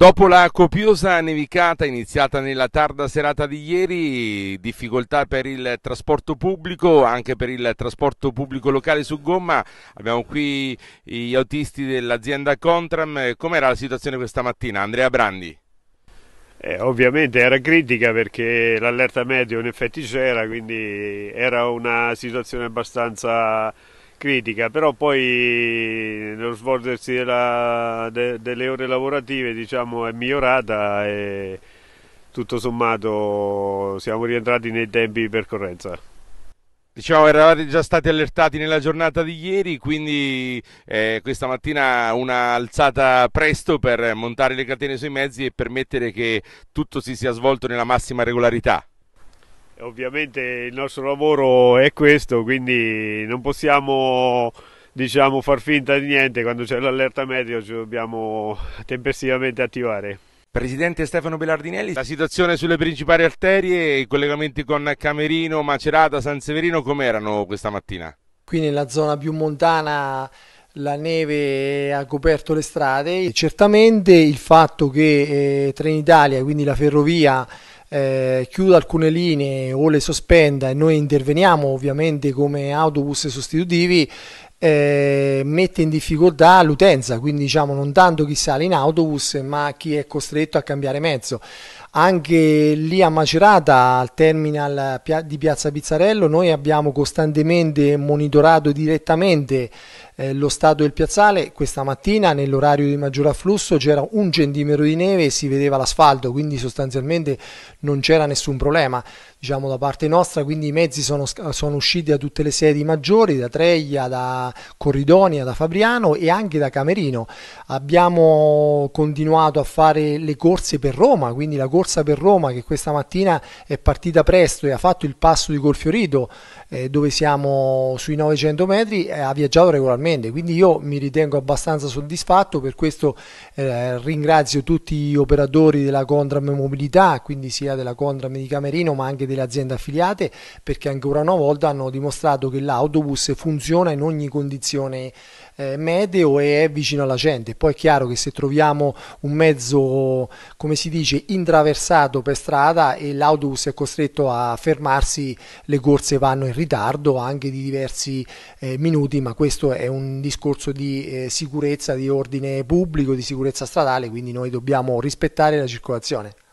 Dopo la copiosa nevicata iniziata nella tarda serata di ieri, difficoltà per il trasporto pubblico, anche per il trasporto pubblico locale su gomma, abbiamo qui gli autisti dell'azienda Contram, com'era la situazione questa mattina? Andrea Brandi. Eh, ovviamente era critica perché l'allerta medio in effetti c'era, quindi era una situazione abbastanza critica, però poi svolgersi della, de, delle ore lavorative diciamo, è migliorata e tutto sommato siamo rientrati nei tempi di percorrenza. Diciamo, eravate già stati allertati nella giornata di ieri, quindi eh, questa mattina una alzata presto per montare le catene sui mezzi e permettere che tutto si sia svolto nella massima regolarità. Ovviamente il nostro lavoro è questo, quindi non possiamo diciamo far finta di niente quando c'è l'allerta meteo ci dobbiamo tempestivamente attivare. Presidente Stefano Belardinelli. La situazione sulle principali arterie, i collegamenti con Camerino, Macerata, San Severino com'erano questa mattina? Qui nella zona più montana la neve ha coperto le strade, certamente il fatto che eh, Trenitalia, quindi la ferrovia, eh, chiuda alcune linee o le sospenda e noi interveniamo ovviamente come autobus sostitutivi eh, mette in difficoltà l'utenza, quindi diciamo non tanto chi sale in autobus ma chi è costretto a cambiare mezzo anche lì a Macerata al terminal di Piazza Pizzarello noi abbiamo costantemente monitorato direttamente eh, lo stato del piazzale questa mattina nell'orario di maggior afflusso c'era un centimetro di neve e si vedeva l'asfalto quindi sostanzialmente non c'era nessun problema diciamo da parte nostra quindi i mezzi sono, sono usciti da tutte le sedi maggiori da Treglia, da Corridonia, da Fabriano e anche da Camerino abbiamo continuato a fare le corse per Roma quindi la corsa corsa per Roma che questa mattina è partita presto e ha fatto il passo di Golfiorito eh, dove siamo sui 900 metri e ha viaggiato regolarmente quindi io mi ritengo abbastanza soddisfatto per questo eh, ringrazio tutti gli operatori della Condram Mobilità quindi sia della Condram di Camerino ma anche delle aziende affiliate perché ancora una volta hanno dimostrato che l'autobus funziona in ogni condizione eh, meteo e è vicino alla gente poi è chiaro che se troviamo un mezzo come si dice intraverso attraversato per strada e l'autobus è costretto a fermarsi, le corse vanno in ritardo anche di diversi eh, minuti, ma questo è un discorso di eh, sicurezza di ordine pubblico, di sicurezza stradale, quindi noi dobbiamo rispettare la circolazione.